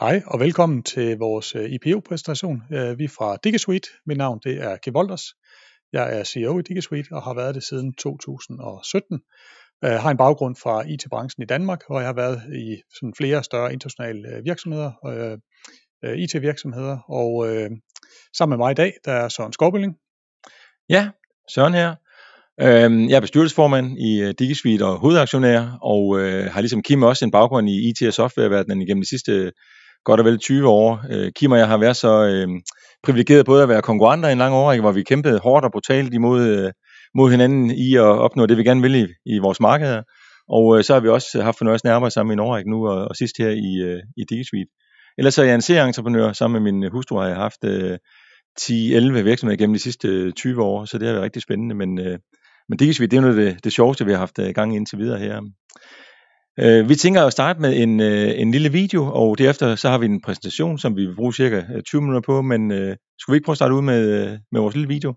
Hej og velkommen til vores øh, IPO-præsentation. Øh, vi er fra DigiSuite. Mit navn det er Kim Wolters. Jeg er CEO i DigiSuite og har været det siden 2017. Jeg øh, har en baggrund fra IT-branchen i Danmark, hvor jeg har været i sådan flere større internationale virksomheder, IT-virksomheder. Og sammen med mig i dag, der er Søren Skorbølling. Ja, Søren her. Øhm, jeg er bestyrelsesformand i DigiSuite og hovedaktionær, og har ligesom Kim også en baggrund i IT- og softwareverdenen igennem de sidste godt og vel 20 år. Øh, Kim og jeg har været så øh, privilegeret både at være konkurrenter i en lang årrække, hvor vi kæmpede hårdt og brutalt imod øh, mod hinanden i at opnå det, vi gerne vil i, i vores markeder. Og øh, så har vi også haft fornøjelsen at arbejde sammen i en årrække nu, og, og sidst her i, øh, i DigiSuite. Ellers så er jeg en serieentreprenør. Sammen med min hustru har jeg haft øh, 10-11 virksomheder gennem de sidste 20 øh, år, så det har været rigtig spændende. Men, øh, men DigiSuite, det er jo noget af det, det sjoveste, vi har haft øh, gang indtil videre her. Øh, vi tænker at starte med en, øh, en lille video, og derefter så har vi en præsentation, som vi vil bruge cirka 20 øh, minutter på, men øh, skulle vi ikke prøve at starte ud med, med vores lille video?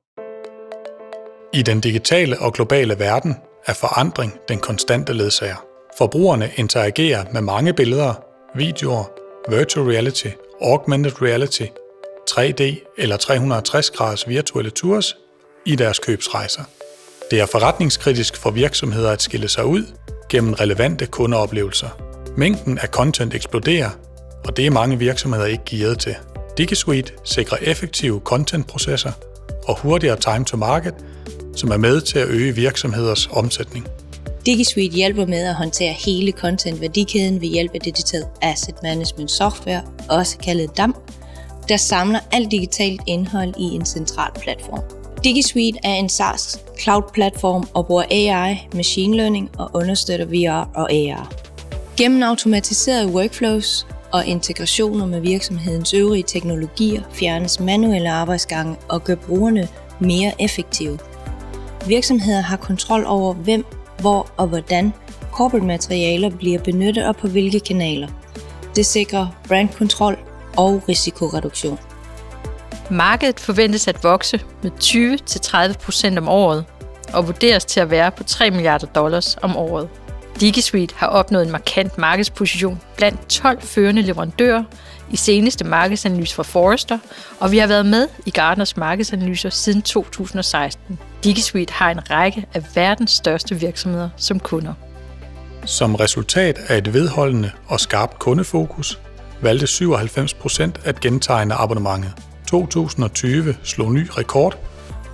I den digitale og globale verden er forandring den konstante ledsager. Forbrugerne interagerer med mange billeder, videoer, virtual reality, augmented reality, 3D eller 360-graders virtuelle tours i deres købsrejser. Det er forretningskritisk for virksomheder at skille sig ud – gennem relevante kundeoplevelser. Mængden af content eksploderer, og det er mange virksomheder ikke gearet til. DigiSuite sikrer effektive contentprocesser og hurtigere time to market, som er med til at øge virksomheders omsætning. DigiSuite hjælper med at håndtere hele content-værdikæden ved hjælp af Digital Asset Management Software, også kaldet DAM, der samler alt digitalt indhold i en central platform. DigiSuite er en SaaS cloud-platform og bruger AI, machine learning og understøtter VR og AR. Gennem automatiserede workflows og integrationer med virksomhedens øvrige teknologier fjernes manuelle arbejdsgange og gør brugerne mere effektive. Virksomheder har kontrol over hvem, hvor og hvordan corporate materialer bliver benyttet og på hvilke kanaler. Det sikrer brandkontrol og risikoreduktion. Markedet forventes at vokse med 20-30% om året og vurderes til at være på 3 milliarder dollars om året. DigiSuite har opnået en markant markedsposition blandt 12 førende leverandører i seneste markedsanalyse fra Forrester, og vi har været med i Gartners markedsanalyser siden 2016. DigiSuite har en række af verdens største virksomheder som kunder. Som resultat af et vedholdende og skarpt kundefokus valgte 97 at gentegne abonnementet. 2020 slog ny rekord,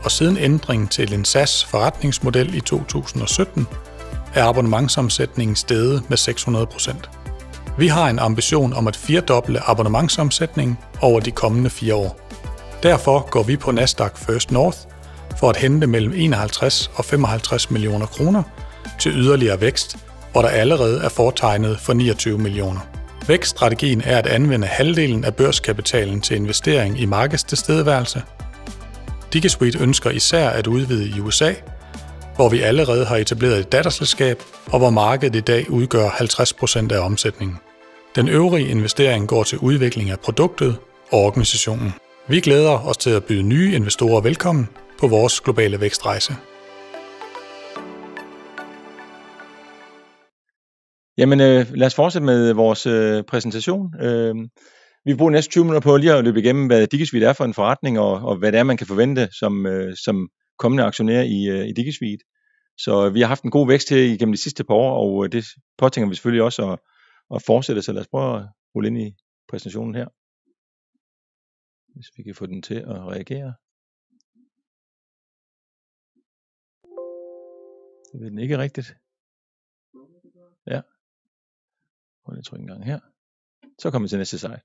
og siden ændringen til en SAS forretningsmodel i 2017 er abonnementsomsætningen steget med 600 procent. Vi har en ambition om at firedoble abonnementsomsætningen over de kommende fire år. Derfor går vi på Nasdaq First North for at hente mellem 51 og 55 millioner kroner til yderligere vækst, hvor der allerede er foretegnet for 29 millioner. Vækststrategien er at anvende halvdelen af børskapitalen til investering i markedstilstedeværelse. DigiSuite ønsker især at udvide i USA, hvor vi allerede har etableret et datterselskab, og hvor markedet i dag udgør 50% af omsætningen. Den øvrige investering går til udvikling af produktet og organisationen. Vi glæder os til at byde nye investorer velkommen på vores globale vækstrejse. Jamen, øh, lad os fortsætte med vores øh, præsentation. Øh, vi bruger næste 20 minutter på lige at løbe igennem, hvad Digisvit er for en forretning, og, og hvad det er, man kan forvente som, øh, som kommende aktionær i, øh, i Digisvit. Så øh, vi har haft en god vækst her igennem de sidste par år, og øh, det påtænker vi selvfølgelig også at, at fortsætte, så lad os prøve at rulle ind i præsentationen her. Hvis vi kan få den til at reagere. Det ved den ikke rigtigt. Prøv lige at trykke en gang her. Så kommer vi til næste side.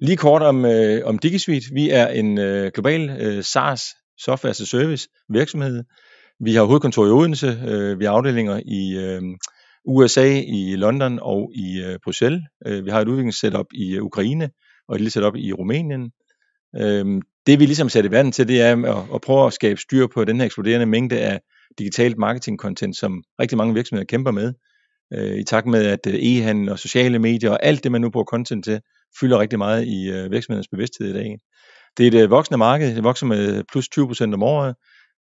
Lige kort om, øh, om DigiSuite. Vi er en øh, global øh, SaaS software as a service virksomhed. Vi har hovedkontor i Odense, øh, vi har afdelinger i øh, USA, i London og i øh, Bruxelles. Øh, vi har et udviklingssetup i øh, Ukraine og et lille setup i Rumænien. Øh, det vi ligesom satte i verden til, det er at, at prøve at skabe styr på den her eksploderende mængde af digitalt marketing content, som rigtig mange virksomheder kæmper med øh, i takt med, at øh, e-handel og sociale medier og alt det, man nu bruger content til, fylder rigtig meget i øh, virksomhedens bevidsthed i dag. Det er et øh, voksende marked, det vokser med plus 20% om året.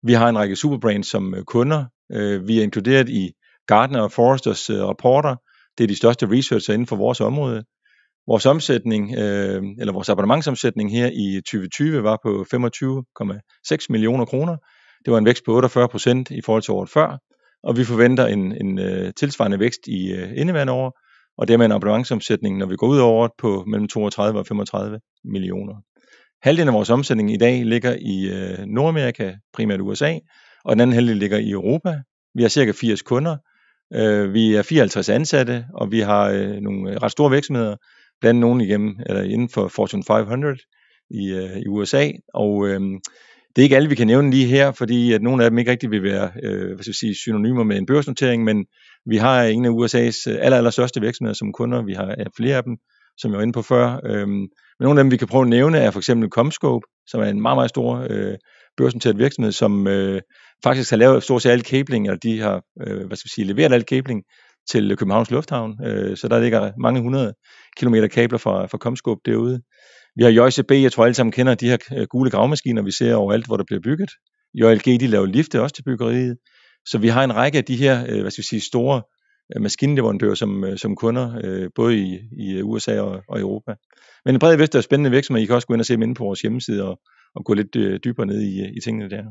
Vi har en række superbrands som øh, kunder. Øh, vi er inkluderet i Gartner og Forresters øh, rapporter. Det er de største researcher inden for vores område. Vores omsætning, øh, eller vores abonnementsomsætning her i 2020 var på 25,6 millioner kroner. Det var en vækst på 48 procent i forhold til året før og vi forventer en, en øh, tilsvarende vækst i øh, indeværende år, og dermed en abonnementsomsætning, når vi går ud over på mellem 32 og 35 millioner. Halvdelen af vores omsætning i dag ligger i øh, Nordamerika, primært USA, og den anden halvdel ligger i Europa. Vi har cirka 80 kunder, øh, vi er 54 ansatte, og vi har øh, nogle øh, ret store virksomheder, blandt nogle igennem, eller inden for Fortune 500 i, øh, i USA, og øh, det er ikke alle, vi kan nævne lige her, fordi at nogle af dem ikke rigtig vil være øh, hvad skal jeg sige, synonymer med en børsnotering, men vi har en af USA's øh, aller, aller største virksomheder som kunder. Vi har øh, flere af dem, som jeg var inde på før. Øhm, men nogle af dem, vi kan prøve at nævne, er for eksempel Comscope, som er en meget, meget stor øh, børsnoteret virksomhed, som øh, faktisk har lavet stort set alt cabling, eller de har øh, hvad skal jeg sige, leveret alt cabling til øh, Københavns Lufthavn. Øh, så der ligger mange hundrede kilometer kabler fra, fra Comscope derude. Vi har JCB, jeg tror alle sammen kender de her øh, gule gravmaskiner, vi ser overalt, hvor der bliver bygget. JLG, de laver lifte også til byggeriet. Så vi har en række af de her, øh, hvad skal vi sige, store øh, maskinleverandører som, som kunder, både i, i USA og, og Europa. Men en bred vest er spændende virksomheder. I kan også gå ind og se dem inde på vores hjemmeside og, og gå lidt dybere ned i, i tingene der.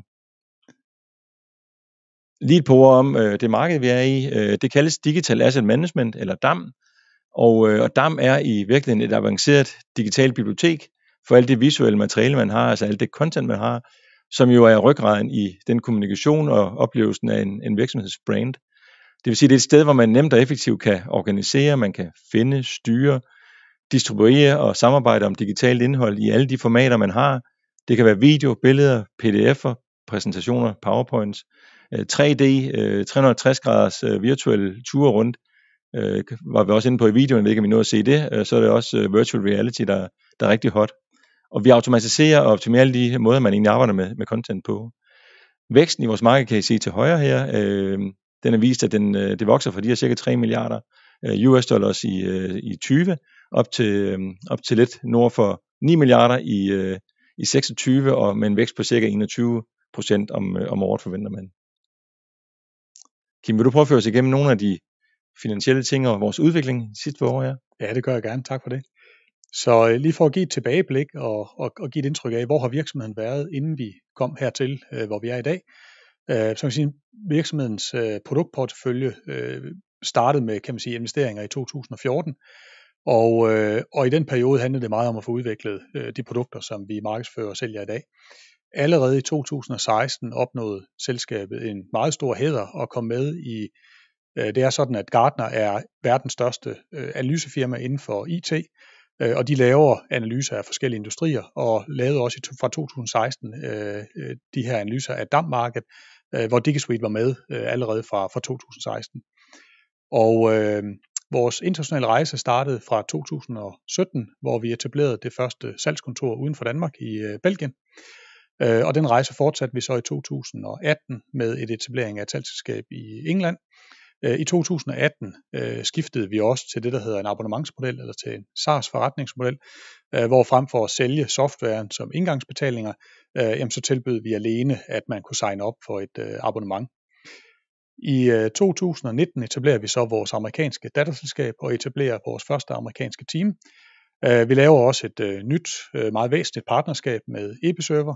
Lige et par ord om det marked, vi er i. det kaldes Digital Asset Management, eller DAM, og, øh, og DAM er i virkeligheden et avanceret digitalt bibliotek for alt det visuelle materiale, man har, altså alt det content, man har, som jo er ryggraden i den kommunikation og oplevelsen af en, en virksomhedsbrand. Det vil sige, det er et sted, hvor man nemt og effektivt kan organisere, man kan finde, styre, distribuere og samarbejde om digitalt indhold i alle de formater, man har. Det kan være video, billeder, pdf'er, præsentationer, powerpoints, 3D, øh, 360 øh, graders virtuelle ture rundt øh, var vi også inde på i videoen, ved ikke om vi nåede at se det, øh, så er det også øh, virtual reality, der, der er rigtig hot. Og vi automatiserer og optimerer alle de måder, man egentlig arbejder med, med content på. Væksten i vores marked kan I se til højre her. Øh, den er vist, at den, øh, det vokser fra de her cirka 3 milliarder øh, US dollars i, øh, i 20 op til, øh, op til lidt nord for 9 milliarder i, øh, i 26 og med en vækst på cirka 21 procent om, øh, om året forventer man. Kim, vil du prøve at føre os igennem nogle af de finansielle ting og vores udvikling sidste år, ja. Ja, det gør jeg gerne. Tak for det. Så øh, lige for at give et tilbageblik og, og, og give et indtryk af, hvor har virksomheden været, inden vi kom hertil, øh, hvor vi er i dag. Øh, så kan sige, virksomhedens øh, produktportefølje øh, startede med kan man sige, investeringer i 2014, og, øh, og i den periode handlede det meget om at få udviklet øh, de produkter, som vi markedsfører og sælger i dag. Allerede i 2016 opnåede selskabet en meget stor hæder og kom med i Øh, det er sådan, at Gartner er verdens største øh, analysefirma inden for IT, øh, og de laver analyser af forskellige industrier, og lavede også fra 2016 de her analyser af dampmarkedet, hvor DigiSuite var med allerede fra, fra 2016. Og øh, vores internationale rejse startede fra 2017, hvor vi etablerede det første salgskontor uden for Danmark i øh, Belgien. Øh, og den rejse fortsatte vi så i 2018 med et etablering af et i England. Øh, I 2018 øh, skiftede vi også til det, der hedder en abonnementsmodel, eller til en SaaS forretningsmodel, øh, hvor frem for at sælge softwaren som indgangsbetalinger, øh, jamen så tilbød vi alene, at man kunne signe op for et øh, abonnement. I øh, 2019 etablerer vi så vores amerikanske datterselskab og etablerer vores første amerikanske team. Øh, vi laver også et øh, nyt, øh, meget væsentligt partnerskab med EP-server,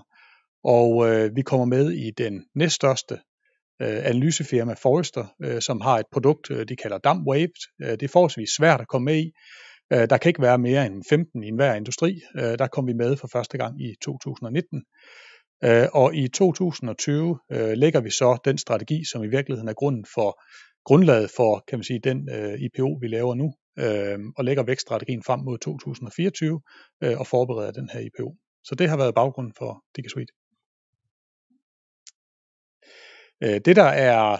og øh, vi kommer med i den næststørste øh, analysefirma Forrester, øh, som har et produkt, øh, de kalder Damp Waved. Øh, det er forholdsvis svært at komme med i. Øh, der kan ikke være mere end 15 i enhver industri. Øh, der kom vi med for første gang i 2019. Øh, og i 2020 øh, lægger vi så den strategi, som i virkeligheden er grunden for grundlaget for, kan man sige, den øh, IPO, vi laver nu, øh, og lægger vækststrategien frem mod 2024 øh, og forbereder den her IPO. Så det har været baggrunden for DigiSuite. Øh, det, der er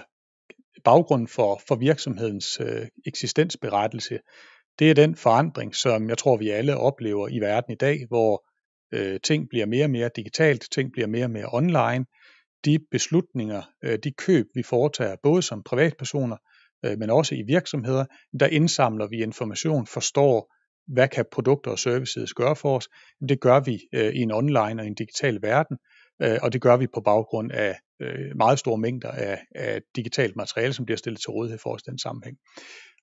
baggrund for, for virksomhedens øh, eksistensberettelse, det er den forandring, som jeg tror, vi alle oplever i verden i dag, hvor øh, ting bliver mere og mere digitalt, ting bliver mere og mere online. De beslutninger, øh, de køb, vi foretager, både som privatpersoner, øh, men også i virksomheder, der indsamler vi information, forstår, hvad kan produkter og services gøre for os? Det gør vi øh, i en online og en digital verden, øh, og det gør vi på baggrund af øh, meget store mængder af, af digitalt materiale, som bliver stillet til rådighed for os i den sammenhæng.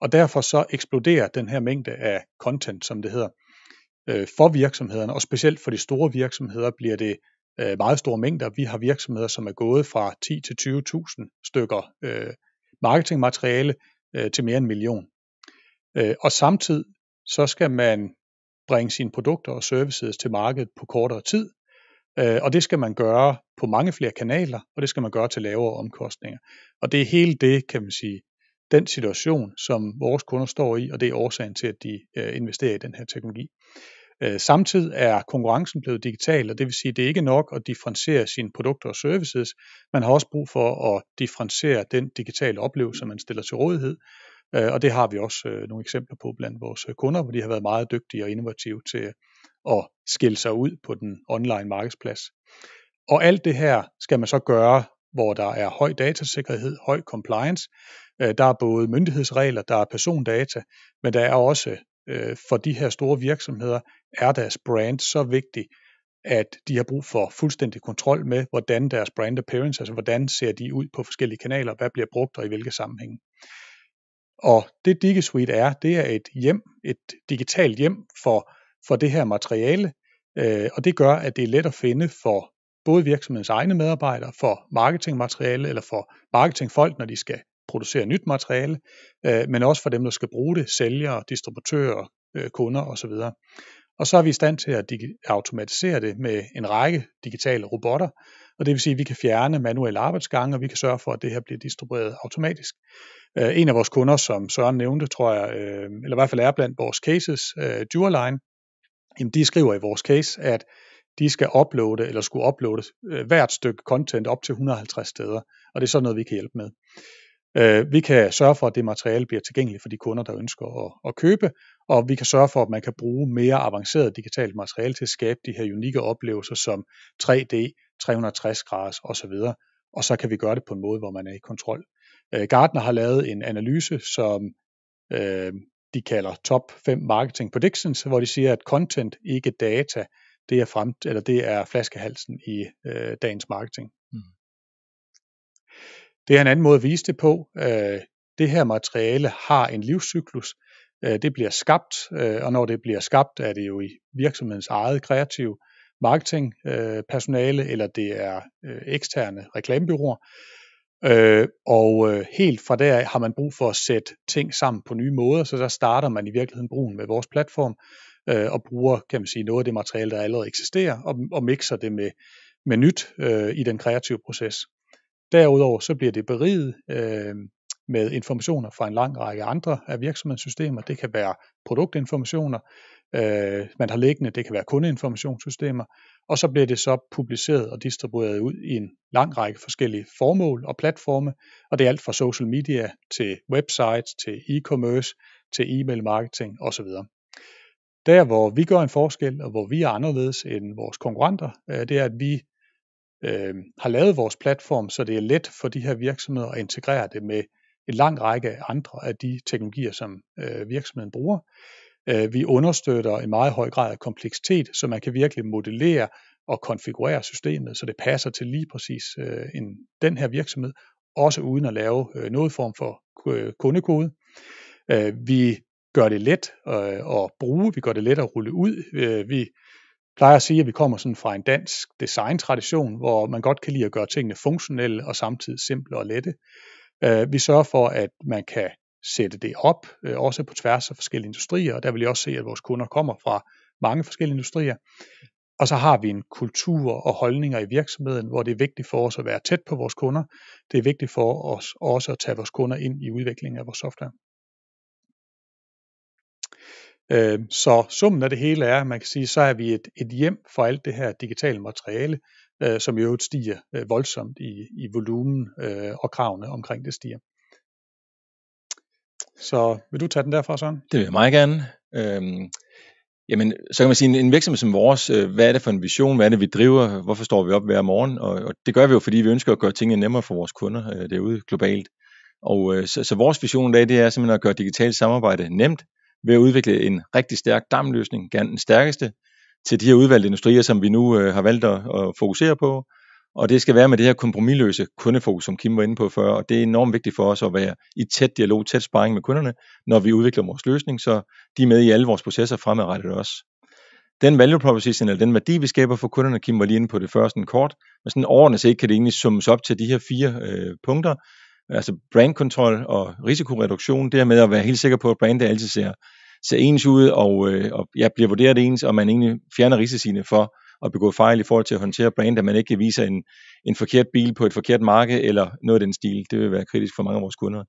Og derfor så eksploderer den her mængde af content, som det hedder, øh, for virksomhederne, og specielt for de store virksomheder bliver det øh, meget store mængder. Vi har virksomheder, som er gået fra 10 til 20.000 stykker marketingmateriale til mere end en million. og samtidig så skal man bringe sine produkter og services til markedet på kortere tid, Øh, og det skal man gøre på mange flere kanaler, og det skal man gøre til lavere omkostninger. Og det er hele det, kan man sige, den situation, som vores kunder står i, og det er årsagen til, at de øh, investerer i den her teknologi. Øh, samtidig er konkurrencen blevet digital, og det vil sige, at det er ikke nok at differentiere sine produkter og services. Man har også brug for at differentiere den digitale oplevelse, man stiller til rådighed. Øh, og det har vi også øh, nogle eksempler på blandt vores kunder, hvor de har været meget dygtige og innovative til at skille sig ud på den online markedsplads. Og alt det her skal man så gøre, hvor der er høj datasikkerhed, høj compliance. Øh, der er både myndighedsregler, der er persondata, men der er også øh, for de her store virksomheder, er deres brand så vigtig, at de har brug for fuldstændig kontrol med, hvordan deres brand appearance, altså hvordan ser de ud på forskellige kanaler, hvad bliver brugt og i hvilke sammenhænge. Og det DigiSuite er, det er et hjem, et digitalt hjem for for det her materiale, øh, og det gør, at det er let at finde for både virksomhedens egne medarbejdere, for marketingmateriale eller for marketingfolk, når de skal producere nyt materiale, øh, men også for dem, der skal bruge det, sælgere, distributører, øh, kunder osv. Og så er vi i stand til at automatisere det med en række digitale robotter, og det vil sige, at vi kan fjerne manuelle arbejdsgange, og vi kan sørge for, at det her bliver distribueret automatisk. Øh, en af vores kunder, som Søren nævnte, tror jeg, øh, eller i hvert fald er blandt vores cases, øh, Dualine, jamen de skriver i vores case, at de skal uploade eller skulle uploade øh, hvert stykke content op til 150 steder, og det er sådan noget, vi kan hjælpe med. Øh, vi kan sørge for, at det materiale bliver tilgængeligt for de kunder, der ønsker at, købe, og vi kan sørge for, at man kan bruge mere avanceret digitalt materiale til at skabe de her unikke oplevelser som 3D, 360 graders osv., og så kan vi gøre det på en måde, hvor man er i kontrol. Øh, Gartner har lavet en analyse, som de kalder top 5 marketing predictions, hvor de siger, at content, ikke data, det er, frem, eller det er flaskehalsen i øh, dagens marketing. Mm. Det er en anden måde at vise det på. Øh, det her materiale har en livscyklus. Øh, det bliver skabt, øh, og når det bliver skabt, er det jo i virksomhedens eget kreative marketingpersonale, øh, personale, eller det er øh, eksterne reklamebyråer. Øh, og øh, helt fra der har man brug for at sætte ting sammen på nye måder, så der starter man i virkeligheden brugen med vores platform øh, og bruger kan man sige, noget af det materiale, der allerede eksisterer, og, og mixer det med, med nyt øh, i den kreative proces. Derudover så bliver det beriget øh, med informationer fra en lang række andre af virksomhedssystemer. Det kan være produktinformationer, øh, man har liggende. Det kan være kundeinformationssystemer. Og så bliver det så publiceret og distribueret ud i en lang række forskellige formål og platforme. Og det er alt fra social media til websites, til e-commerce, til e-mail marketing osv. Der, hvor vi gør en forskel, og hvor vi er anderledes end vores konkurrenter, øh, det er, at vi øh, har lavet vores platform, så det er let for de her virksomheder at integrere det med en lang række andre af de teknologier, som øh, virksomheden bruger. Øh, vi understøtter i meget høj grad af kompleksitet, så man kan virkelig modellere og konfigurere systemet, så det passer til lige præcis øh, en, den her virksomhed, også uden at lave øh, noget form for kundekode. Vi gør det let at bruge, vi gør det let at rulle ud. Vi plejer at sige, at vi kommer sådan fra en dansk designtradition, hvor man godt kan lide at gøre tingene funktionelle og samtidig simple og lette. Vi sørger for, at man kan sætte det op, øh, også på tværs af forskellige industrier, og der vil jeg også se, at vores kunder kommer fra mange forskellige industrier. Og så har vi en kultur og holdninger i virksomheden, hvor det er vigtigt for os at være tæt på vores kunder. Det er vigtigt for os også at tage vores kunder ind i udviklingen af vores software. Øh, så summen af det hele er, man kan sige, så er vi et, et hjem for alt det her digitale materiale, øh, som i øvrigt stiger voldsomt i, i volumen, og kravene omkring det stiger. Så vil du tage den derfra, Søren? Det vil jeg meget gerne. Øhm, jamen, så kan man sige, en, virksomhed som vores, øh, hvad er det for en vision, hvad er det, vi driver, hvorfor står vi op hver morgen? Og, og det gør vi jo, fordi vi ønsker at gøre tingene nemmere for vores kunder øh, derude globalt. Og øh, så, så vores vision i dag, det er simpelthen at gøre digitalt samarbejde nemt ved at udvikle en rigtig stærk damløsning, gerne den stærkeste, til de her udvalgte industrier, som vi nu øh, har valgt at, at fokusere på, og det skal være med det her kompromilløse kundefokus, som Kim var inde på før, og det er enormt vigtigt for os at være i tæt dialog, tæt sparring med kunderne, når vi udvikler vores løsning, så de er med i alle vores processer fremadrettet også. Den value proposition, eller den værdi, vi skaber for kunderne, Kim var lige inde på det første en kort, men sådan overordnet set kan det egentlig summes op til de her fire øh, punkter, altså brandkontrol og risikoreduktion, det med at være helt sikker på, at brandet altid ser, ser ens ud, og, øh, og ja, bliver vurderet ens, og man egentlig fjerner risiciene for, og begå fejl i forhold til at håndtere brand, at man ikke viser en, en forkert bil på et forkert marked eller noget af den stil. Det vil være kritisk for mange af vores kunder.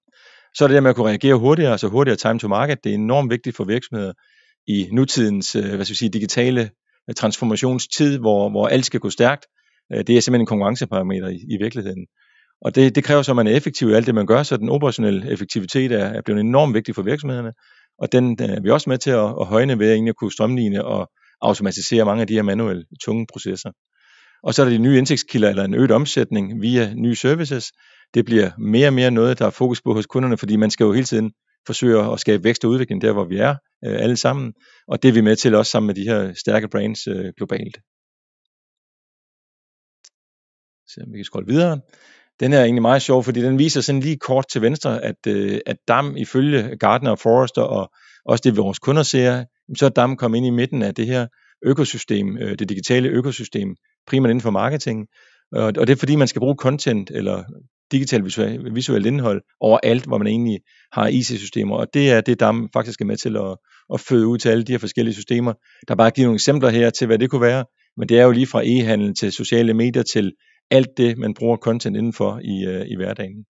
Så er det der med at kunne reagere hurtigere, altså hurtigere time to market, det er enormt vigtigt for virksomheder i nutidens øh, hvad skal vi sige, digitale øh, transformationstid, hvor, hvor alt skal gå stærkt. Øh, det er simpelthen en konkurrenceparameter i, i virkeligheden. Og det, det kræver så, at man er effektiv i alt det, man gør, så den operationelle effektivitet er, er blevet enormt vigtig for virksomhederne. Og den er vi er også med til at, at højne ved at kunne strømligne og automatisere mange af de her manuelle tunge processer. Og så er der de nye indtægtskilder eller en øget omsætning via nye services. Det bliver mere og mere noget, der er fokus på hos kunderne, fordi man skal jo hele tiden forsøge at skabe vækst og udvikling der, hvor vi er øh, alle sammen. Og det er vi med til også sammen med de her stærke brands øh, globalt. Så vi kan scrolle videre. Den her er egentlig meget sjov, fordi den viser sådan lige kort til venstre, at, øh, at DAM ifølge Gardner og Forrester og også det vores kunder ser, så er DAM kommet ind i midten af det her økosystem, øh, det digitale økosystem, primært inden for marketing. Og det er fordi, man skal bruge content eller digitalt visuelt indhold overalt, hvor man egentlig har IC-systemer. Og det er det, DAM faktisk er med til at, at føde ud til alle de her forskellige systemer. Der er bare givet nogle eksempler her til, hvad det kunne være. Men det er jo lige fra e-handel til sociale medier til alt det, man bruger content indenfor i, øh, i hverdagen.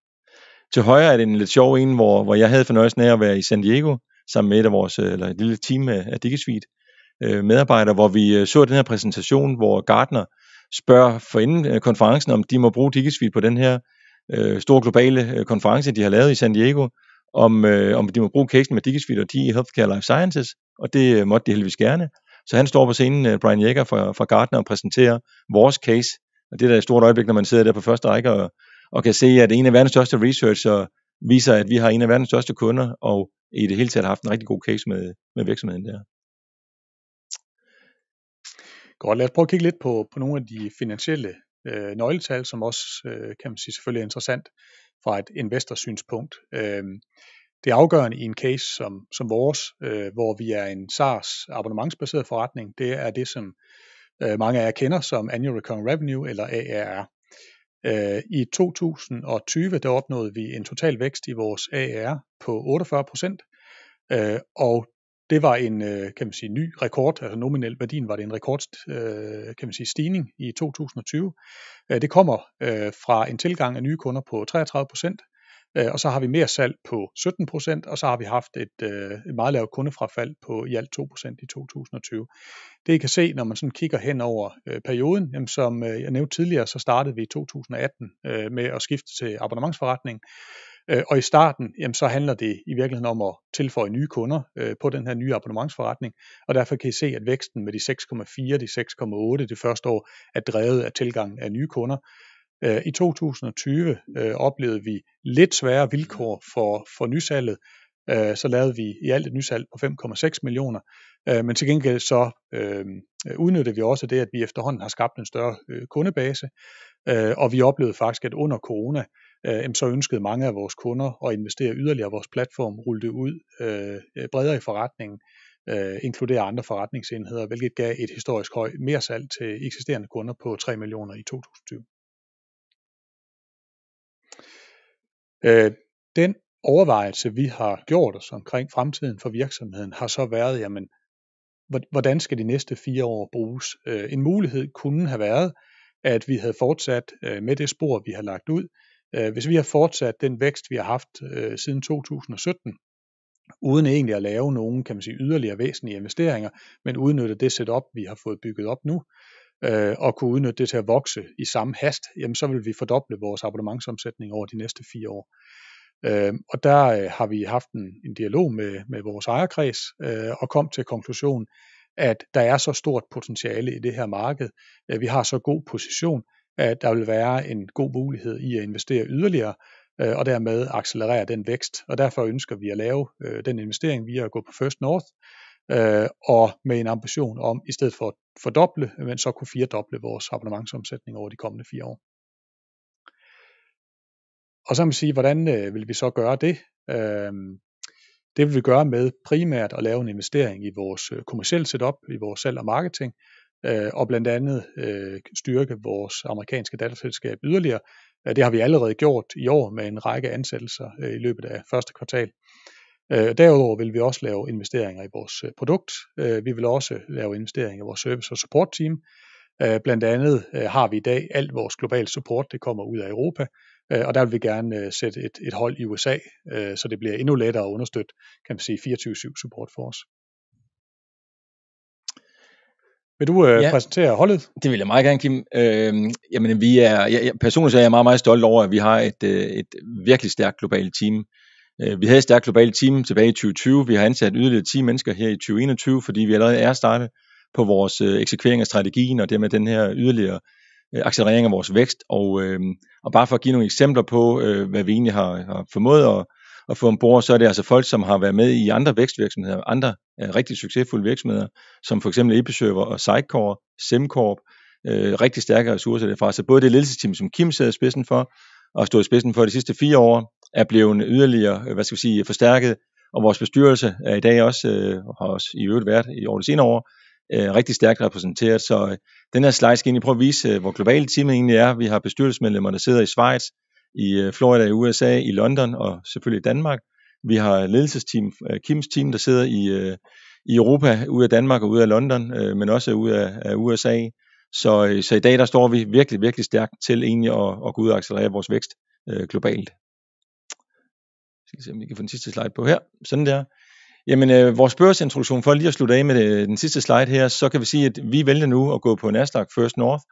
Til højre er det en lidt sjov en, hvor, hvor jeg havde fornøjelsen af at være i San Diego sammen med et af vores, øh, eller et lille team af, af DigiSuite øh, medarbejdere, hvor vi øh, så den her præsentation, hvor Gartner spørger for inden konferencen, om de må bruge DigiSuite på den her øh, store globale konference, de har lavet i San Diego, om, øh, om de må bruge casen med DigiSuite og de i Healthcare Life Sciences, og det måtte de heldigvis gerne. Så han står på scenen, Brian Jäger fra, fra Gartner, og præsenterer vores case, og det er da et stort øjeblik, når man sidder der på første række og, og kan se, at en af verdens største researcher viser, at vi har en af verdens største kunder, og i det hele taget har haft en rigtig god case med, med virksomheden der. Godt, lad os prøve at kigge lidt på, på nogle af de finansielle øh, nøgletal, som også øh, kan man sige selvfølgelig er interessant fra et investorsynspunkt. Øh, det afgørende i en case som, som vores, øh, hvor vi er en SaaS abonnementsbaseret forretning, det er det, som øh, mange af jer kender som Annual Recurring Revenue eller ARR. Øh, I 2020 der opnåede vi en total vækst i vores AR på 48 procent, øh, og det var en øh, kan man sige, ny rekord, altså nominel værdien var det en rekord kan man sige, stigning i 2020. Det kommer fra en tilgang af nye kunder på 33 procent, Øh, og så har vi mere salg på 17 procent, og så har vi haft et, øh, et meget lavt kundefrafald på i alt 2 procent i 2020. Det I kan se, når man sådan kigger hen over øh, perioden, jamen, som jeg nævnte tidligere, så startede vi i 2018 med at skifte til abonnementsforretning, og i starten, jamen, så handler det i virkeligheden om at tilføje nye kunder øh, på den her nye abonnementsforretning, og derfor kan I se, at væksten med de 6,4, de 6,8 det første år er drevet af tilgangen af nye kunder, Øh, I 2020 øh, oplevede vi lidt svære vilkår for, for nysalget. Øh, så lavede vi i alt et nysalg på 5,6 millioner. Øh, men til gengæld så øh, udnyttede vi også det, at vi efterhånden har skabt en større øh, kundebase. Øh, og vi oplevede faktisk, at under corona, øh, så ønskede mange af vores kunder at investere yderligere. Vores platform rullede ud øh, bredere i forretningen, øh, inkludere andre forretningsenheder, hvilket gav et historisk højt mere salg til eksisterende kunder på 3 millioner i 2020. Øh, den overvejelse, vi har gjort os omkring fremtiden for virksomheden, har så været, jamen, hvordan skal de næste fire år bruges? Øh, en mulighed kunne have været, at vi havde fortsat øh, med det spor, vi har lagt ud. hvis vi har fortsat den vækst, vi har haft siden 2017, uden egentlig at lave nogen kan man sige, yderligere væsentlige investeringer, men udnytte det setup, vi har fået bygget op nu, øh, og kunne udnytte det til at vokse i samme hast, jamen så vil vi fordoble vores abonnementsomsætning over de næste fire år. Øh, og der øh, har vi haft en, en dialog med, med vores ejerkreds øh, og kom til konklusion, at der er så stort potentiale i det her marked, øh, vi har så god position, at der vil være en god mulighed i at investere yderligere øh, og dermed accelerere den vækst. Og derfor ønsker vi at lave øh, den investering via at gå på First North, øh, og med en ambition om, i stedet for fordoble, men så kunne firedoble vores abonnementsomsætning over de kommende fire år. Og så kan man sige, hvordan øh, vil vi så gøre det? Øh, det vil vi gøre med primært at lave en investering i vores øh, kommersielle setup, i vores salg og marketing, øh, og blandt andet øh, styrke vores amerikanske datterselskab yderligere. Øh, det har vi allerede gjort i år med en række ansættelser øh, i løbet af første kvartal. Øh, Øh, derudover vil vi også lave investeringer i vores øh, produkt. Øh, vi vil også lave investeringer i vores service- og support-team. blandt andet har vi i dag alt vores globale support, det kommer ud af Europa, og der vil vi gerne sætte et, et hold i USA, så det bliver endnu lettere at understøtte, kan man sige, 24-7 support for os. Vil du øh, ja, præsentere holdet? Det vil jeg meget gerne, Kim. Øh, jamen, vi er, jeg, personligt er jeg meget, meget stolt over, at vi har et, et virkelig stærkt globalt team, Øh, vi havde et stærkt globalt team tilbage i 2020. Vi har ansat yderligere 10 mennesker her i 2021, fordi vi allerede er startet på vores øh, eksekvering af strategien, og dermed den her yderligere øh, accelerering af vores vækst. Og, og bare for at give nogle eksempler på, hvad vi egentlig har, har formået at, at få ombord, så er det altså folk, som har været med i andre vækstvirksomheder, andre rigtig succesfulde virksomheder, som for eksempel Episerver og Sitecore, Semcorp, rigtig stærke ressourcer derfra. Så både det ledelsesteam, som Kim sidder i spidsen for, og stået i spidsen for de sidste fire år, er blevet yderligere, øh, hvad skal vi sige, forstærket, og vores bestyrelse er i dag også, øh, har også i øvrigt været i over de senere år, øh, rigtig stærkt repræsenteret. Så øh, den her slide skal egentlig prøve at vise, øh, hvor globalt teamet egentlig er. Vi har bestyrelsesmedlemmer, der sidder i Schweiz, i øh, Florida, i USA, i London og selvfølgelig i Danmark. Vi har ledelsesteam, øh, Kims team, der sidder i, øh, i Europa, ude af Danmark og ude af London, øh, men også ude af, af USA. Så, øh, så i dag der står vi virkelig, virkelig stærkt til egentlig at, at gå ud og accelerere vores vækst øh, globalt skal se, om vi kan få den sidste slide på her. Sådan der. Jamen, øh, vores børsintroduktion, for lige at slutte af med det, øh, den sidste slide her, så kan vi sige, at vi vælger nu at gå på Nasdaq First North,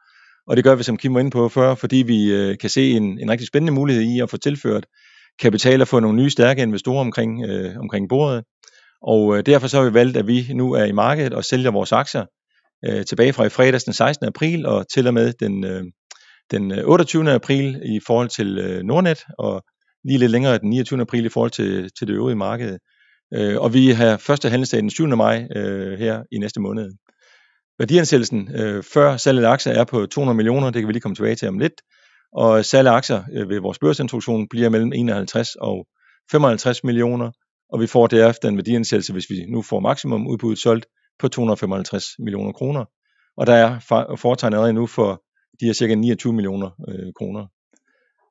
og det gør vi, som Kim var inde på før, fordi vi øh, kan se en, en rigtig spændende mulighed i at få tilført kapital og få nogle nye stærke investorer omkring, øh, omkring bordet. Og øh, derfor så har vi valgt, at vi nu er i markedet og sælger vores aktier øh, tilbage fra i fredags den 16. april og til og med den, øh, den 28. Øh, april i forhold til øh, Nordnet og lige lidt længere den 29. april i forhold til, til det øvrige marked. Øh, og vi har første handelsdag den 7. maj øh, her i næste måned. Værdiansættelsen øh, før salg af aktier er på 200 millioner, det kan vi lige komme tilbage til om lidt. Og salg af aktier øh, ved vores børsintroduktion bliver mellem 51 og 55 millioner, og vi får derefter en værdiansættelse, hvis vi nu får maksimum udbuddet solgt, på 255 millioner kroner. Og der er foretegnet allerede nu for de her cirka 29 millioner øh, kroner.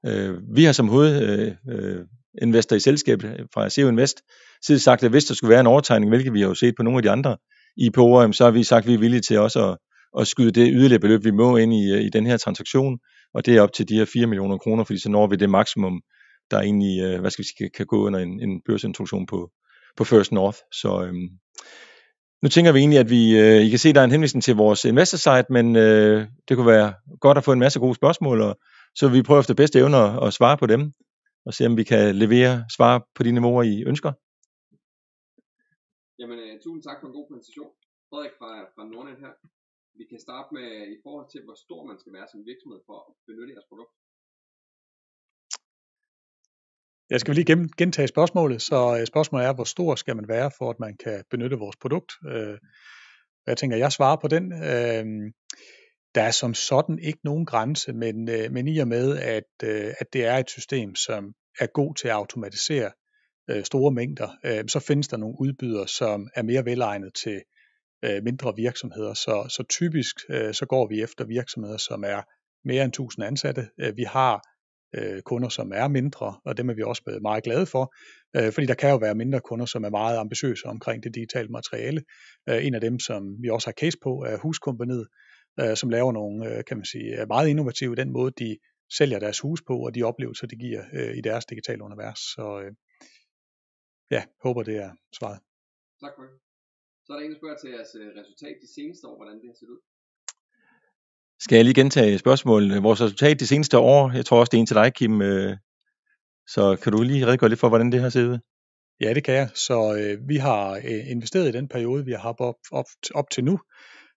Øh, vi har som hovedinvestor øh, øh, i selskabet fra SEO Invest side sagt, at hvis der skulle være en overtegning, hvilket vi har jo set på nogle af de andre IPO'er, så har vi sagt, at vi er villige til også at, at skyde det yderligere beløb, vi må ind i, i den her transaktion, og det er op til de her 4 millioner kroner, fordi så når vi det maksimum, der egentlig hvad skal vi sige, kan gå under en, en børsintroduktion på, på First North. Så øhm, nu tænker vi egentlig, at vi, øh, I kan se, der er en henvisning til vores investor site, men øh, det kunne være godt at få en masse gode spørgsmål, og så vi prøver efter bedste evne at, svare på dem, og se om vi kan levere svar på de niveauer, I ønsker. Jamen, øh, tusind tak for en god præsentation. Frederik fra, fra Nordnet her. Vi kan starte med i forhold til, hvor stor man skal være som virksomhed for at benytte jeres produkt. Jeg skal lige gentage spørgsmålet, så øh, spørgsmålet er, hvor stor skal man være, for at man kan benytte vores produkt? Øh, jeg tænker, jeg svarer på den. Der er som sådan ikke nogen grænse, men, øh, men i og med, at, øh, at det er et system, som er god til at automatisere øh, store mængder, øh, så findes der nogle udbydere, som er mere velegnet til øh, mindre virksomheder. Så, så typisk øh, så går vi efter virksomheder, som er mere end 1000 ansatte. Øh, vi har øh, kunder, som er mindre, og dem er vi også blevet meget glade for, øh, fordi der kan jo være mindre kunder, som er meget ambitiøse omkring det digitale materiale. Øh, en af dem, som vi også har case på, er Huskompaniet, øh, som laver nogle, øh, kan man sige, er meget innovative i den måde, de sælger deres hus på, og de oplevelser, det giver øh, i deres digitale univers. Så øh, ja, håber det er svaret. Tak for det. Så er der en, der spørger til jeres øh, resultat de seneste år, hvordan det har set ud. Skal jeg lige gentage spørgsmålet? Vores resultat de seneste år, jeg tror også det er en til dig, Kim, øh, så kan du lige redegøre lidt for, hvordan det har set ud? Ja, det kan jeg. Så øh, vi har øh, investeret i den periode, vi har haft op, op, op til nu,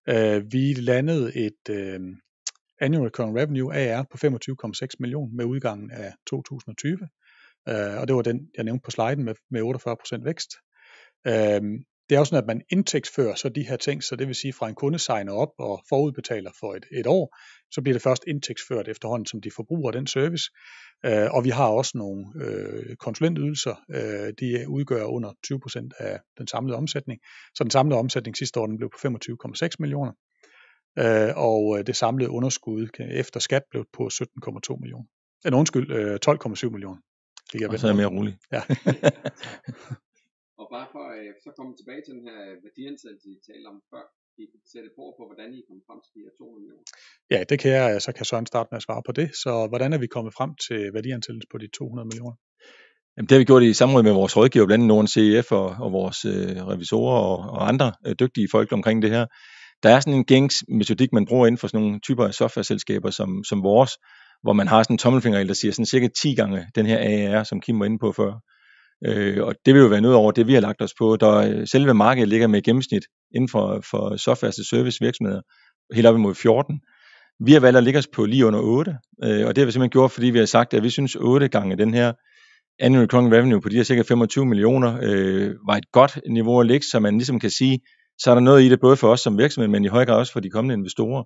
Øh, vi landede et øh, annual recurring revenue, AR, på 25,6 millioner med udgangen af 2020. Øh, og det var den, jeg nævnte på sliden med, med 48% vækst. Øh, det er jo sådan, at man indtægtsfører så de her ting, så det vil sige, fra en kunde signer op og forudbetaler for et, et år, så bliver det først indtægtsført efterhånden, som de forbruger den service. Øh, og vi har også nogle øh, konsulentydelser, øh, de udgør under 20% af den samlede omsætning. Så den samlede omsætning sidste år den blev på 25,6 millioner, øh, og øh, det samlede underskud efter skat blev på 17,2 millioner. En øh, undskyld, øh, 12,7 millioner. Det og så er jeg mere rolig. Ja. Og bare for øh, så komme tilbage til den her værdiansættelse, I talte om før, I kan sætte på på, hvordan I kom frem til de her 200 millioner. Ja, det kan jeg, så kan Søren starte med at svare på det. Så hvordan er vi kommet frem til værdiansættelse på de 200 millioner? Jamen, det har vi gjort i samråd med vores rådgiver, blandt andet Norden CEF og, og vores øh, revisorer og, og andre øh, dygtige folk omkring det her. Der er sådan en gængs metodik, man bruger inden for sådan nogle typer af softwareselskaber som, som vores, hvor man har sådan en tommelfinger, der siger sådan cirka 10 gange den her AR, som Kim var inde på før. Øh, og det vil jo være noget over det, vi har lagt os på. Der, selve markedet ligger med gennemsnit inden for, for software til service virksomheder, helt op imod 14. Vi har valgt at ligge os på lige under 8, øh, og det har vi simpelthen gjort, fordi vi har sagt, at vi synes 8 gange den her annual recurring revenue på de her cirka 25 millioner øh, var et godt niveau at ligge, så man ligesom kan sige, så er der noget i det både for os som virksomhed, men i høj grad også for de kommende investorer.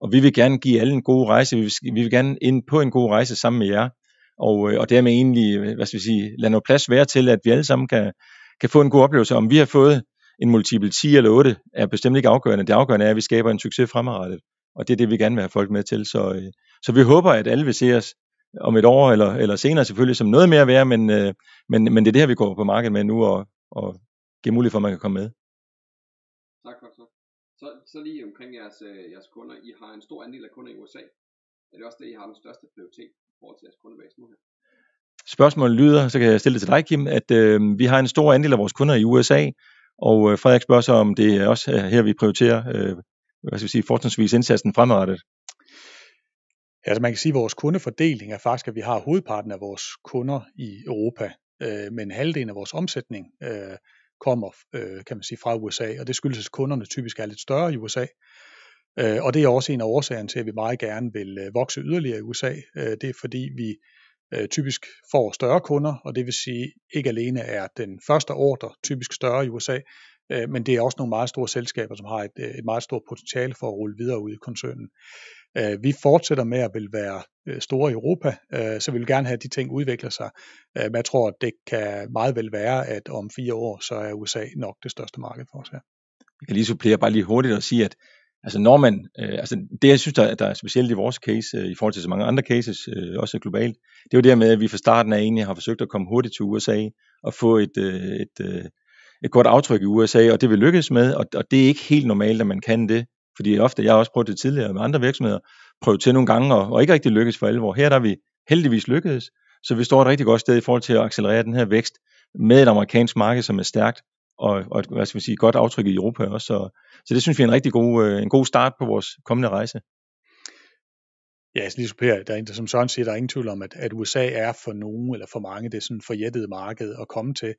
Og vi vil gerne give alle en god rejse, vi vil, vi vil gerne ind på en god rejse sammen med jer og, øh, og dermed egentlig, øh, hvad skal vi sige, lade noget plads være til, at vi alle sammen kan, kan få en god oplevelse. Om vi har fået en multiple 10 eller 8, er bestemt ikke afgørende. Det afgørende er, at vi skaber en succes fremadrettet, og det er det, vi gerne vil have folk med til. Så, øh, så vi håber, at alle vil se os om et år eller, eller senere selvfølgelig som noget mere at være, men, men, men det er det her, vi går på markedet med nu, og, og giver mulighed for, at man kan komme med. Tak, for så. Så, så lige omkring jeres, jeres kunder. I har en stor andel af kunder i USA. Er det også det, I har den største prioritet forhold til jeres kundebase nu her? Spørgsmålet lyder, så kan jeg stille det til dig, Kim, at øh, vi har en stor andel af vores kunder i USA, og øh, Frederik spørger sig, om det er også øh, her, vi prioriterer øh, hvad skal vi sige, fortsatvis indsatsen fremadrettet. Ja, altså man kan sige, at vores kundefordeling er faktisk, at vi har hovedparten af vores kunder i Europa, øh, men halvdelen af vores omsætning øh, kommer, øh, kan man sige, fra USA, og det skyldes, at kunderne typisk er lidt større i USA. Øh, og det er også en af årsagerne til, at vi meget gerne vil øh, vokse yderligere i USA. Øh, det er fordi, vi typisk får større kunder, og det vil sige, ikke alene er den første ordre typisk større i USA, men det er også nogle meget store selskaber, som har et, et meget stort potentiale for at rulle videre ud i koncernen. Vi fortsætter med at vil være store i Europa, så vi vil gerne have, at de ting udvikler sig. Men jeg tror, at det kan meget vel være, at om fire år, så er USA nok det største marked for os her. Jeg kan lige supplere bare lige hurtigt og sige, at altså når man, øh, altså det jeg synes, der, der er specielt i vores case, øh, i forhold til så mange andre cases, øh, også globalt, det er jo det med, at vi fra starten af egentlig har forsøgt at komme hurtigt til USA og få et, øh, et, øh, et godt aftryk i USA, og det vil lykkes med, og, og det er ikke helt normalt, at man kan det, fordi ofte, jeg har også prøvet det tidligere med andre virksomheder, prøvet til nogle gange, og, og ikke rigtig lykkes for alvor. Her der er vi heldigvis lykkedes, så vi står et rigtig godt sted i forhold til at accelerere den her vækst med et amerikansk marked, som er stærkt, og, og et hvad skal man sige, godt aftryk i Europa også. Så, så det synes vi er en rigtig god, øh, en god start på vores kommende rejse. Ja, jeg skal lige supplere, der er, som Søren siger, der er ingen tvivl om, at, at USA er for nogen eller for mange det sådan forjættede marked at komme til.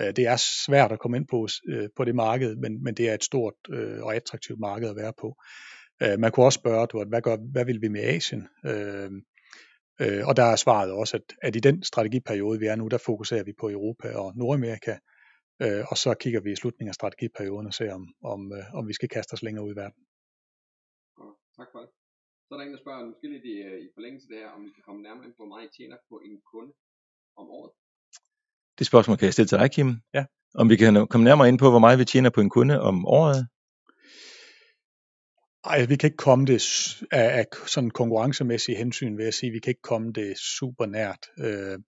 Øh, det er svært at komme ind på, øh, på det marked, men, men det er et stort øh, og attraktivt marked at være på. man kunne også spørge, du, hvad, gør, hvad vil vi med Asien? og der er svaret også, at, at i den strategiperiode, vi er nu, der fokuserer vi på Europa og Nordamerika, Øh, og så kigger vi i slutningen af strategiperioden og ser, om, om, øh, om vi skal kaste os længere ud i verden. Godt, tak for det. Så er der en, der spørger, måske lidt i, øh, i forlængelse der, om vi kan komme nærmere ind på, hvor meget I tjener på en kunde om året. Det spørgsmål kan jeg stille til dig, Kim. Ja. Om vi kan komme nærmere ind på, hvor meget vi tjener på en kunde om året? Ej, vi kan ikke komme det af, af sådan konkurrencemæssige hensyn, vil jeg sige. Vi kan ikke komme det super nært. Øh,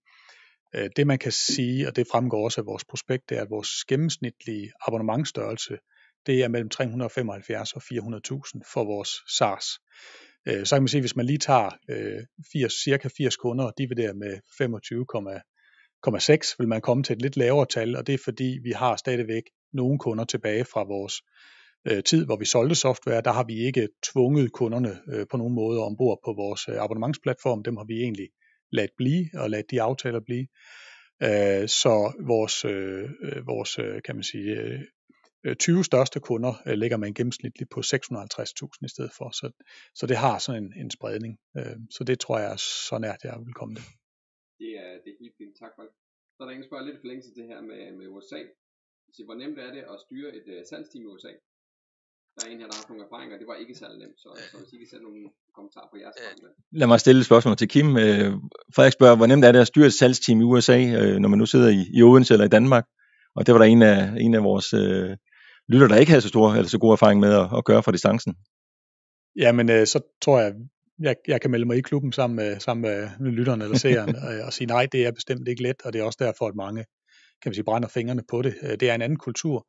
Øh, det man kan sige, og det fremgår også af vores prospekt, det er, at vores gennemsnitlige abonnementstørrelse, det er mellem 375 og 400.000 for vores SARS. Øh, så kan man sige, at hvis man lige tager 80, øh, cirka 80 kunder og dividerer med 25,6, vil man komme til et lidt lavere tal, og det er fordi, vi har stadigvæk nogle kunder tilbage fra vores tid, hvor vi solgte software, der har vi ikke tvunget kunderne på nogen måde ombord på vores abonnementsplatform. Dem har vi egentlig ladt blive og ladt de aftaler blive. Øh, så vores, øh, vores øh, kan man sige, 20 største kunder ligger man gennemsnitligt på 650.000 i stedet for. Så, så det har sådan en, en spredning. så det tror jeg så nært, jeg vil komme det. Det er, det er helt fint. Tak for det. Så er der ingen spørgsmål lidt i forlængelse til det her med, med USA. Så hvor nemt er det at styre et salgsteam i USA? der er en her, der har haft nogle erfaringer, det var ikke særlig nemt, så, så hvis I kan sætte nogle kommentarer på jeres spørgsmål. Øh, Lad mig stille et spørgsmål til Kim. Øh, Frederik spørger, hvor nemt er det at styre et salgsteam i USA, øh, når man nu sidder i, i Odense eller i Danmark? Og det var der en af, en af vores øh, lytter, der ikke havde så stor eller altså så god erfaring med at, at gøre fra distancen. Jamen, øh, så tror jeg, jeg, jeg kan melde mig i klubben sammen med, sammen med lytteren eller seeren og, og sige, nej, det er bestemt ikke let, og det er også derfor, at mange kan man sige, brænder fingrene på det. Det er en anden kultur.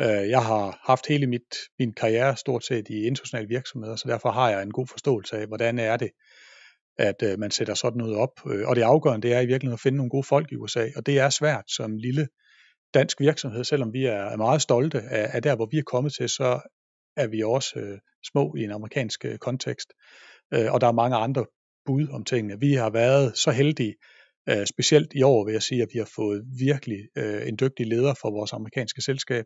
Øh, jeg har haft hele mit, min karriere stort set i internationale virksomheder, så derfor har jeg en god forståelse af, hvordan er det, at øh, man sætter sådan noget op. Øh, og det afgørende det er i virkeligheden at finde nogle gode folk i USA, og det er svært som lille dansk virksomhed, selvom vi er meget stolte af, af der, hvor vi er kommet til, så er vi også øh, små i en amerikansk øh, kontekst. Øh, og der er mange andre bud om tingene. Vi har været så heldige, Øh, specielt i år vil jeg sige, at vi har fået virkelig øh, en dygtig leder for vores amerikanske selskab,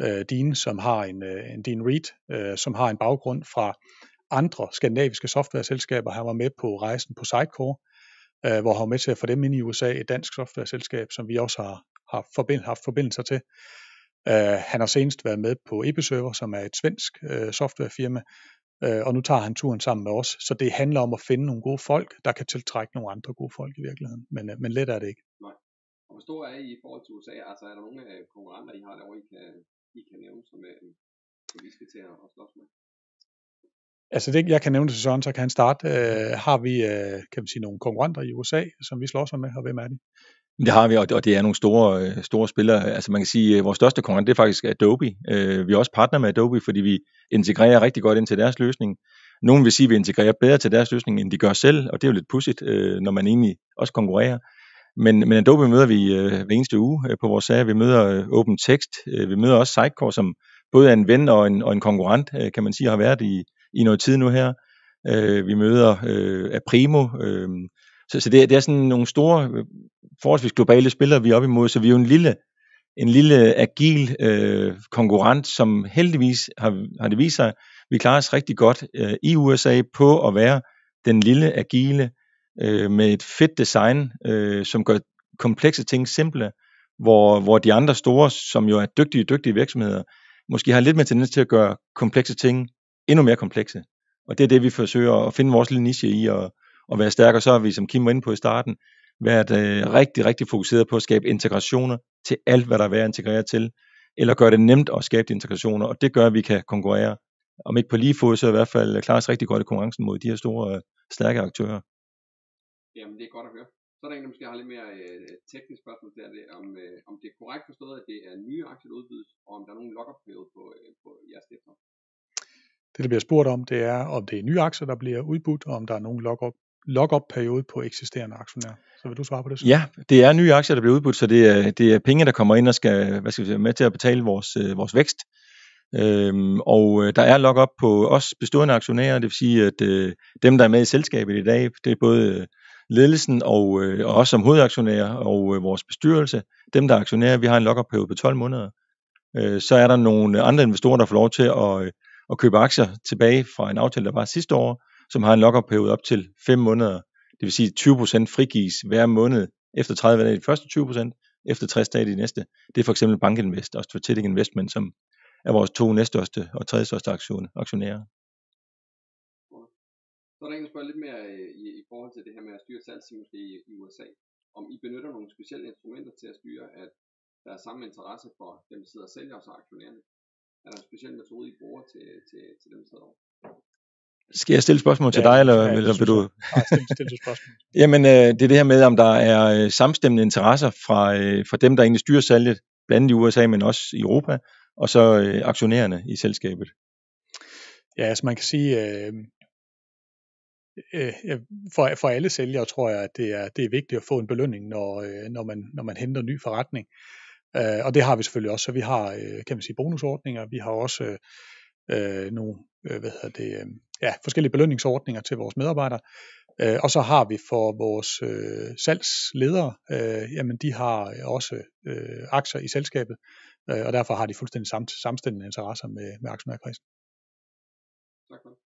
øh, Dean, som har en, øh, en Dean Reed, øh, som har en baggrund fra andre skandinaviske softwareselskaber. Han var med på rejsen på Sidecore, øh, hvor han var med til at få dem ind i USA, et dansk softwareselskab, som vi også har, har forbind, haft forbindelser til. Øh, han har senest været med på Episerver, som er et svensk øh, softwarefirma, øh, og nu tager han turen sammen med os. Så det handler om at finde nogle gode folk, der kan tiltrække nogle andre gode folk i virkeligheden. Men, øh, men let er det ikke. Nej. Og hvor stor er I i forhold til USA? Altså er der nogle af øh, konkurrenter, I har derovre, I kan, I kan nævne, som, øh, som I skal til at slås med? Altså det, jeg kan nævne det til Søren, så kan han starte. Øh, har vi øh, kan man sige, nogle konkurrenter i USA, som vi slår sig med, og hvem er de? Det har vi, og det er nogle store, øh, store spillere. Altså man kan sige, at øh, vores største konkurrent, det er faktisk øh, Adobe. Vi er også partner med Adobe, fordi vi integrerer rigtig godt ind til deres løsning. Nogle vil sige, at vi integrerer bedre til deres løsning, end de gør selv, og det er jo lidt pudsigt, når man egentlig også konkurrerer. Men, men Adobe møder vi hver eneste uge på vores sager. Vi møder Open Text, vi møder også Sitecore, som både er en ven og en, og en konkurrent, kan man sige, har været i, i noget tid nu her. vi møder øh, Aprimo, så, så det, er, det er sådan nogle store, øh, forholdsvis globale spillere, vi er op imod, så vi er jo en lille, en lille agil øh, konkurrent, som heldigvis har, har det vist sig, vi klarer os rigtig godt øh, i USA på at være den lille agile øh, med et fedt design, øh, som gør komplekse ting simple, hvor, hvor de andre store, som jo er dygtige, dygtige virksomheder, måske har lidt mere tendens til at gøre komplekse ting endnu mere komplekse. Og det er det, vi forsøger at finde vores lille niche i, og, at være stærk, og så er vi, som Kim var inde på i starten, været øh, rigtig, rigtig fokuseret på at skabe integrationer til alt, hvad der er værd at integrere til, eller gøre det nemt at skabe de integrationer, og det gør, at vi kan konkurrere, om ikke på lige fod, så i hvert fald klare os rigtig godt i konkurrencen mod de her store, øh, stærke aktører. Jamen, det er godt at høre. Så er der en, der måske har lidt mere øh, teknisk spørgsmål der, det, om, øh, om det er korrekt forstået, at det er nye aktier, der udbydes, og om der er nogen lock på, øh, på jeres stifter. Det, der bliver spurgt om, det er, om det er nye aktier, der bliver udbudt, og om der er nogen lock lock-up-periode på eksisterende aktionærer. Så vil du svare på det? Så? Ja, det er nye aktier, der bliver udbudt, så det er, det er penge, der kommer ind og skal, hvad skal vi sige, med til at betale vores, øh, vores vækst. Øhm, og øh, der er lock-up på os bestående aktionærer, det vil sige, at øh, dem, der er med i selskabet i dag, det er både øh, ledelsen og, øh, og os som hovedaktionærer og øh, vores bestyrelse, dem, der er aktionærer, vi har en lock-up-periode på 12 måneder. Øh, så er der nogle andre investorer, der får lov til at, øh, at købe aktier tilbage fra en aftale, der var sidste år, som har en lock periode op til 5 måneder. Det vil sige, at 20% frigives hver måned efter 30 dage de første 20%, efter 60 dage de næste. Det er for eksempel Bankinvest og Strategic Investment, som er vores to næststørste og tredje største aktionærer. Så er der en, der lidt mere øh, i, i forhold til det her med at styre salg måske i, i USA. Om I benytter nogle specielle instrumenter til at styre, at der er samme interesse for dem, der sidder og sælger, og aktionærerne. Er der en speciel metode, I bruger til, til, til dem, der sidder over? Skal jeg stille spørgsmål til ja, dig, eller, ja, eller vil du... Nej, stil, stil spørgsmål. Jamen, øh, det er det her med, om der er øh, samstemmende interesser fra, øh, fra dem, der egentlig styrer salget, blandt andet i USA, men også i Europa, og så øh, aktionærerne i selskabet. Ja, altså man kan sige, øh, øh, for, for alle sælgere tror jeg, at det er, det er vigtigt at få en belønning, når, øh, når, man, når man henter ny forretning. Øh, og det har vi selvfølgelig også, så vi har, øh, kan man sige, bonusordninger, vi har også øh, øh nogle, øh, hvad hedder det, øh, ja, forskellige belønningsordninger til vores medarbejdere. Øh, og så har vi for vores øh, salgsledere, øh, jamen de har også øh, aktier i selskabet, øh, og derfor har de fuldstændig samt, samstemmende interesser med, med aktionærkredsen. Tak for det.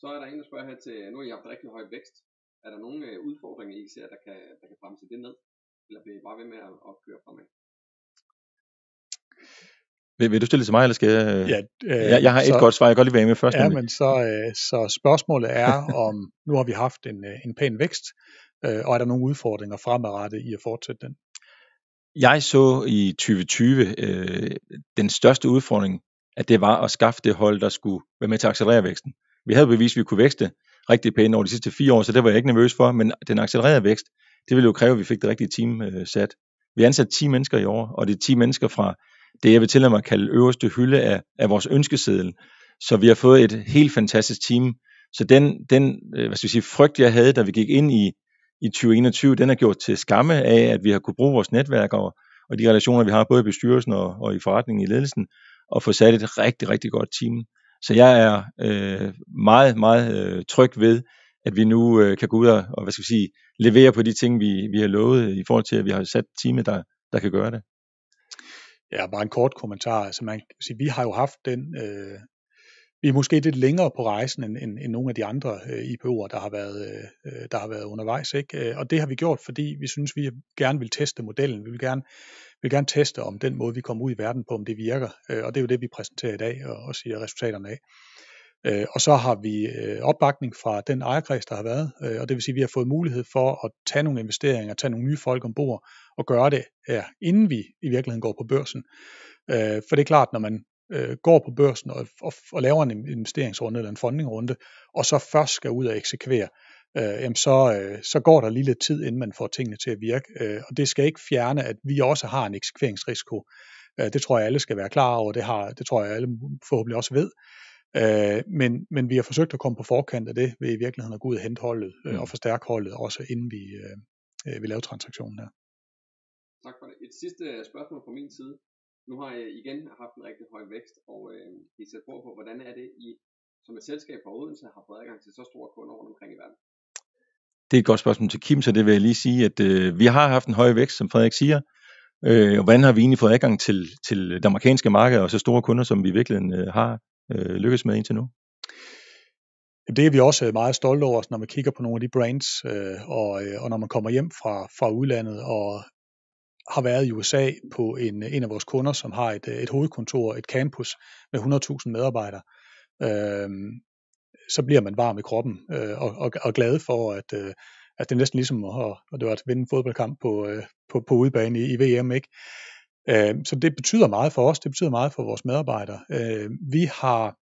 Så er der en, der spørger her til, nu har I haft rigtig høj vækst. Er der nogle øh, udfordringer, I ser, der kan, der kan bremse det ned? Eller bliver I bare ved med at, at køre fremad? Vil, vil du stille det til mig, eller skal jeg... Øh? Ja, øh, jeg, jeg har et så, godt svar, jeg kan godt lige være med først. Ja, men så, øh, så spørgsmålet er, om nu har vi haft en, øh, en pæn vækst, øh, og er der nogle udfordringer fremadrettet i at fortsætte den? Jeg så i 2020 øh, den største udfordring, at det var at skaffe det hold, der skulle være med til at accelerere væksten. Vi havde bevist, at vi kunne vækste rigtig pænt over de sidste fire år, så det var jeg ikke nervøs for, men den accelererede vækst, det ville jo kræve, at vi fik det rigtige team øh, sat. Vi ansatte 10 mennesker i år, og det er 10 mennesker fra det, jeg vil tillade mig at kalde øverste hylde af, af vores ønskeseddel. Så vi har fået et helt fantastisk team. Så den, den øh, hvad skal vi sige, frygt, jeg havde, da vi gik ind i, i 2021, den er gjort til skamme af, at vi har kunne bruge vores netværk og, og de relationer, vi har både i bestyrelsen og, og i forretningen i ledelsen, og få sat et rigtig, rigtig godt team. Så jeg er øh, meget, meget øh, tryg ved, at vi nu øh, kan gå ud og, og hvad skal vi sige, levere på de ting, vi, vi har lovet, i forhold til, at vi har sat teamet, der, der kan gøre det. Ja, bare en kort kommentar. Altså man kan sige, vi har jo haft den, øh, vi er måske lidt længere på rejsen end, end, end nogle af de andre øh, IPO'er, der har været, øh, øh, der har været undervejs. Ikke? Øh, og det har vi gjort, fordi vi synes, vi gerne vil teste modellen. Vi vil gerne, vil gerne teste om den måde, vi kommer ud i verden på, om det virker. Øh, og det er jo det, vi præsenterer i dag og, og siger resultaterne af. Øh, og så har vi øh, opbakning fra den ejerkreds, der har været, øh, og det vil sige, at vi har fået mulighed for at tage nogle investeringer, tage nogle nye folk ombord, og gøre det, ja, inden vi i virkeligheden går på børsen. Øh, for det er klart, når man øh, går på børsen og, og, og laver en investeringsrunde eller en fundingrunde, og så først skal ud og eksekvere, øh, jamen så, øh, så går der lige lidt tid, inden man får tingene til at virke. Øh, og det skal ikke fjerne, at vi også har en eksekveringsrisiko. Øh, det tror jeg, alle skal være klar over. Det, har, det tror jeg, alle forhåbentlig også ved. Øh, men, men vi har forsøgt at komme på forkant af det ved i virkeligheden at gå ud og hente holdet øh, mm. og forstærke holdet også inden vi, øh, øh vi laver transaktionen her. Tak for det. Et sidste øh, spørgsmål fra min side. Nu har jeg igen haft en rigtig høj vækst, og øh, I sætter på på, hvordan er det, I som et selskab fra Odense har fået adgang til så store kunder rundt omkring i verden? Det er et godt spørgsmål til Kim, så det vil jeg lige sige, at øh, vi har haft en høj vækst, som Frederik siger. Øh, og hvordan har vi egentlig fået adgang til, til det amerikanske marked og så store kunder, som vi virkelig øh, har? øh, lykkes med indtil nu? Det er vi også øh, meget stolte over, når man kigger på nogle af de brands, øh, og, øh, og når man kommer hjem fra, fra udlandet og har været i USA på en, en af vores kunder, som har et, øh, et hovedkontor, et campus med 100.000 medarbejdere, øh, så bliver man varm i kroppen øh, og, og, og glad for, at, øh, at det er næsten ligesom at, at, det var at vinde en fodboldkamp på, øh, på, på udebane i, i VM, ikke? Øh, så det betyder meget for os, det betyder meget for vores medarbejdere. Øhm, vi har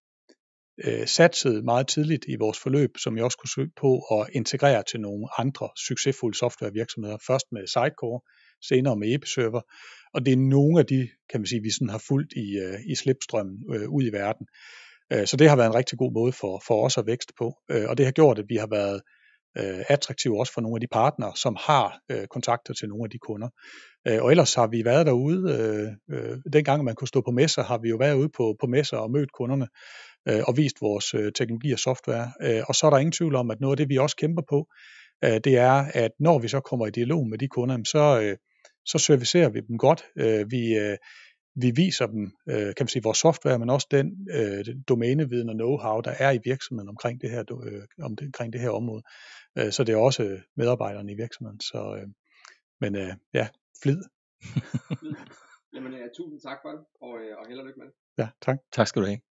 øh, satset meget tidligt i vores forløb, som jeg også kunne søge på at integrere til nogle andre succesfulde softwarevirksomheder. Først med Sitecore, senere med Episerver, og det er nogle af de, kan man sige, vi sådan har fulgt i, øh, i slipstrømmen øh, ud i verden. Øh, så det har været en rigtig god måde for, for os at vækste på, og det har gjort, at vi har været øh, attraktive også for nogle af de partnere, som har øh, kontakter til nogle af de kunder. Øh, og ellers har vi været derude, øh, øh, dengang man kunne stå på messer, har vi jo været ude på, på messer og mødt kunderne øh, og vist vores øh, teknologi og software. Øh, og så er der ingen tvivl om, at noget af det, vi også kæmper på, øh, det er, at når vi så kommer i dialog med de kunder, så, øh, så servicerer vi dem godt. Øh, vi øh, vi viser dem, øh, kan man sige, vores software, men også den øh, domæneviden og know-how, der er i virksomheden omkring det her, øh, om det, omkring det her område. Øh, så det er også medarbejderne i virksomheden. Så, øh, men øh, ja, flid. Jamen, ja, øh, tusind tak for det, og, øh, og held og lykke med det. Ja, tak. Tak skal du have.